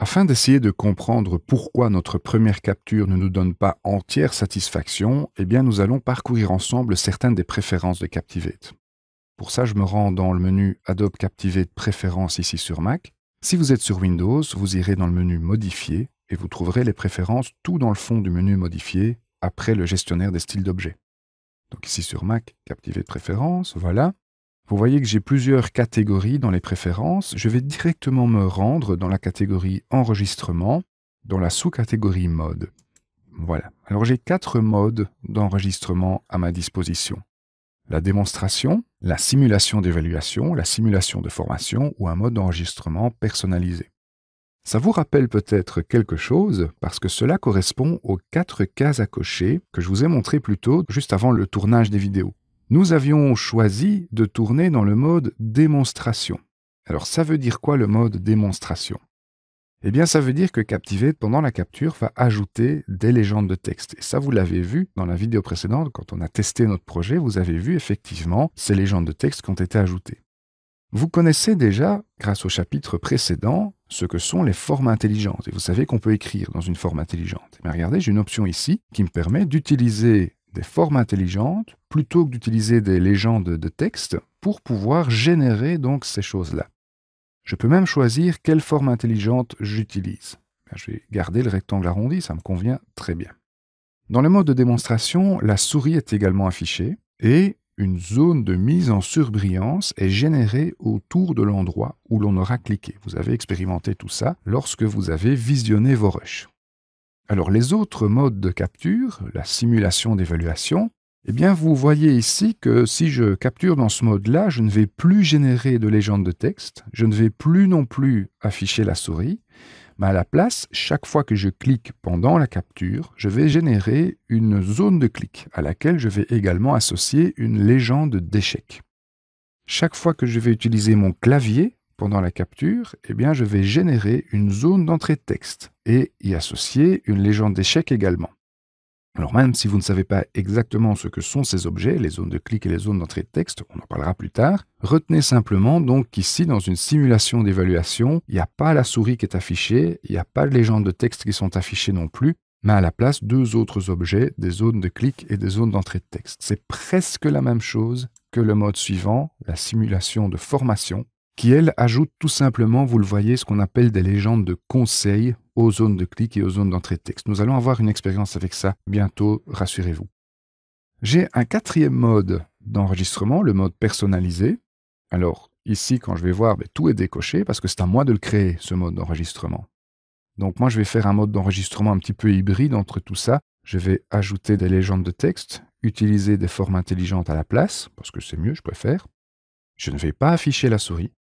Afin d'essayer de comprendre pourquoi notre première capture ne nous donne pas entière satisfaction, eh bien nous allons parcourir ensemble certaines des préférences de Captivate. Pour ça, je me rends dans le menu Adobe Captivate Préférences ici sur Mac. Si vous êtes sur Windows, vous irez dans le menu Modifier et vous trouverez les préférences tout dans le fond du menu Modifier après le gestionnaire des styles d'objets. Donc ici sur Mac, Captivate Préférences, voilà. Vous voyez que j'ai plusieurs catégories dans les préférences. Je vais directement me rendre dans la catégorie enregistrement, dans la sous-catégorie mode. Voilà. Alors j'ai quatre modes d'enregistrement à ma disposition. La démonstration, la simulation d'évaluation, la simulation de formation ou un mode d'enregistrement personnalisé. Ça vous rappelle peut-être quelque chose parce que cela correspond aux quatre cases à cocher que je vous ai montrées plus tôt juste avant le tournage des vidéos nous avions choisi de tourner dans le mode démonstration. Alors ça veut dire quoi le mode démonstration Eh bien ça veut dire que Captivate, pendant la capture, va ajouter des légendes de texte. Et ça, vous l'avez vu dans la vidéo précédente, quand on a testé notre projet, vous avez vu effectivement ces légendes de texte qui ont été ajoutées. Vous connaissez déjà, grâce au chapitre précédent, ce que sont les formes intelligentes. Et vous savez qu'on peut écrire dans une forme intelligente. Mais regardez, j'ai une option ici qui me permet d'utiliser des formes intelligentes plutôt que d'utiliser des légendes de texte pour pouvoir générer donc ces choses-là. Je peux même choisir quelle forme intelligente j'utilise. Je vais garder le rectangle arrondi, ça me convient très bien. Dans le mode de démonstration, la souris est également affichée et une zone de mise en surbrillance est générée autour de l'endroit où l'on aura cliqué. Vous avez expérimenté tout ça lorsque vous avez visionné vos rushs. Alors les autres modes de capture, la simulation d'évaluation, eh bien vous voyez ici que si je capture dans ce mode-là, je ne vais plus générer de légende de texte, je ne vais plus non plus afficher la souris, mais à la place, chaque fois que je clique pendant la capture, je vais générer une zone de clic à laquelle je vais également associer une légende d'échec. Chaque fois que je vais utiliser mon clavier, pendant la capture, eh bien, je vais générer une zone d'entrée de texte et y associer une légende d'échec également. Alors même si vous ne savez pas exactement ce que sont ces objets, les zones de clic et les zones d'entrée de texte, on en parlera plus tard, retenez simplement donc qu'ici, dans une simulation d'évaluation, il n'y a pas la souris qui est affichée, il n'y a pas de légende de texte qui sont affichées non plus, mais à la place deux autres objets, des zones de clic et des zones d'entrée de texte. C'est presque la même chose que le mode suivant, la simulation de formation, qui, elle, ajoute tout simplement, vous le voyez, ce qu'on appelle des légendes de conseil aux zones de clic et aux zones d'entrée de texte. Nous allons avoir une expérience avec ça bientôt, rassurez-vous. J'ai un quatrième mode d'enregistrement, le mode personnalisé. Alors, ici, quand je vais voir, ben, tout est décoché parce que c'est à moi de le créer, ce mode d'enregistrement. Donc moi, je vais faire un mode d'enregistrement un petit peu hybride entre tout ça. Je vais ajouter des légendes de texte, utiliser des formes intelligentes à la place, parce que c'est mieux, je préfère. Je ne vais pas afficher la souris.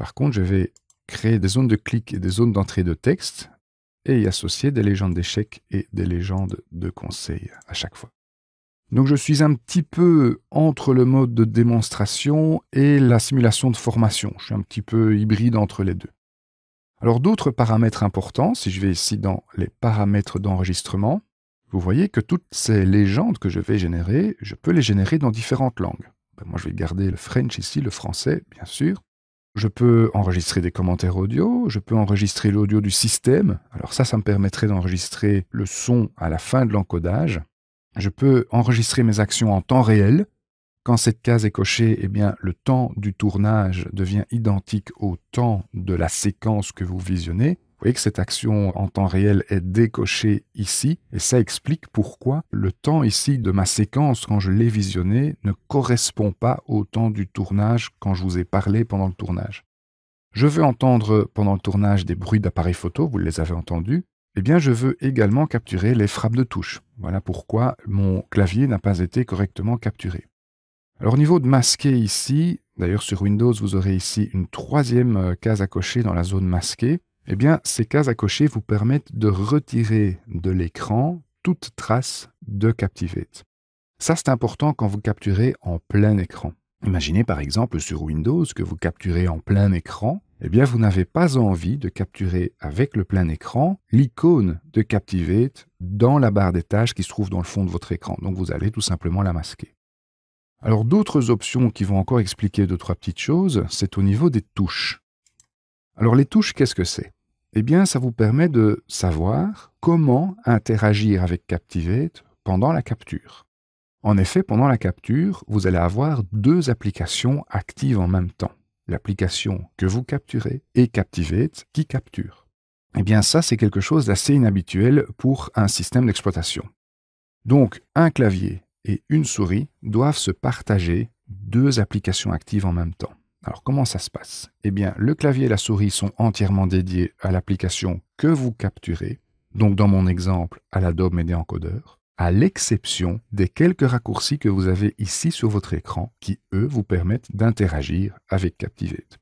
Par contre, je vais créer des zones de clic et des zones d'entrée de texte et y associer des légendes d'échecs et des légendes de conseils à chaque fois. Donc je suis un petit peu entre le mode de démonstration et la simulation de formation. Je suis un petit peu hybride entre les deux. Alors d'autres paramètres importants, si je vais ici dans les paramètres d'enregistrement, vous voyez que toutes ces légendes que je vais générer, je peux les générer dans différentes langues. Ben, moi je vais garder le French ici, le français bien sûr. Je peux enregistrer des commentaires audio, je peux enregistrer l'audio du système. Alors ça, ça me permettrait d'enregistrer le son à la fin de l'encodage. Je peux enregistrer mes actions en temps réel. Quand cette case est cochée, eh bien, le temps du tournage devient identique au temps de la séquence que vous visionnez. Vous voyez que cette action en temps réel est décochée ici, et ça explique pourquoi le temps ici de ma séquence, quand je l'ai visionnée, ne correspond pas au temps du tournage quand je vous ai parlé pendant le tournage. Je veux entendre pendant le tournage des bruits d'appareils photo, vous les avez entendus, eh bien je veux également capturer les frappes de touche. Voilà pourquoi mon clavier n'a pas été correctement capturé. Alors au niveau de masquer ici, d'ailleurs sur Windows vous aurez ici une troisième euh, case à cocher dans la zone masquée eh bien, ces cases à cocher vous permettent de retirer de l'écran toute trace de Captivate. Ça, c'est important quand vous capturez en plein écran. Imaginez par exemple sur Windows que vous capturez en plein écran, eh bien vous n'avez pas envie de capturer avec le plein écran l'icône de Captivate dans la barre des tâches qui se trouve dans le fond de votre écran. Donc vous allez tout simplement la masquer. Alors d'autres options qui vont encore expliquer deux trois petites choses, c'est au niveau des touches. Alors les touches, qu'est-ce que c'est eh bien, ça vous permet de savoir comment interagir avec Captivate pendant la capture. En effet, pendant la capture, vous allez avoir deux applications actives en même temps. L'application que vous capturez et Captivate qui capture. Eh bien, ça, c'est quelque chose d'assez inhabituel pour un système d'exploitation. Donc, un clavier et une souris doivent se partager deux applications actives en même temps. Alors comment ça se passe Eh bien, le clavier et la souris sont entièrement dédiés à l'application que vous capturez, donc dans mon exemple à l'Adobe Media Encoder, à l'exception des quelques raccourcis que vous avez ici sur votre écran qui, eux, vous permettent d'interagir avec Captivate.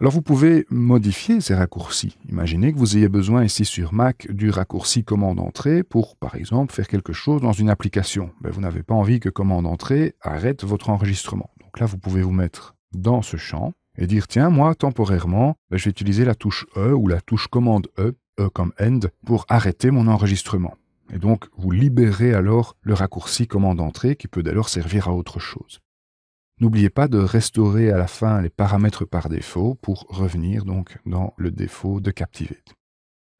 Alors vous pouvez modifier ces raccourcis. Imaginez que vous ayez besoin ici sur Mac du raccourci commande entrée pour, par exemple, faire quelque chose dans une application. Ben, vous n'avez pas envie que commande entrée arrête votre enregistrement. Donc là, vous pouvez vous mettre dans ce champ et dire tiens, moi, temporairement, ben, je vais utiliser la touche E ou la touche commande E, E comme end, pour arrêter mon enregistrement. Et donc, vous libérez alors le raccourci commande entrée qui peut d'ailleurs servir à autre chose. N'oubliez pas de restaurer à la fin les paramètres par défaut pour revenir donc dans le défaut de Captivate.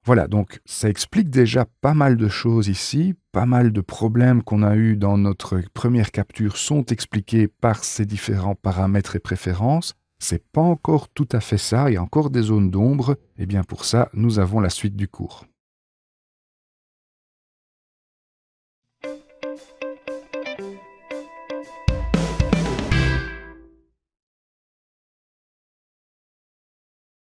Voilà, donc ça explique déjà pas mal de choses ici, pas mal de problèmes qu'on a eu dans notre première capture sont expliqués par ces différents paramètres et préférences. C'est pas encore tout à fait ça, il y a encore des zones d'ombre, et eh bien pour ça, nous avons la suite du cours.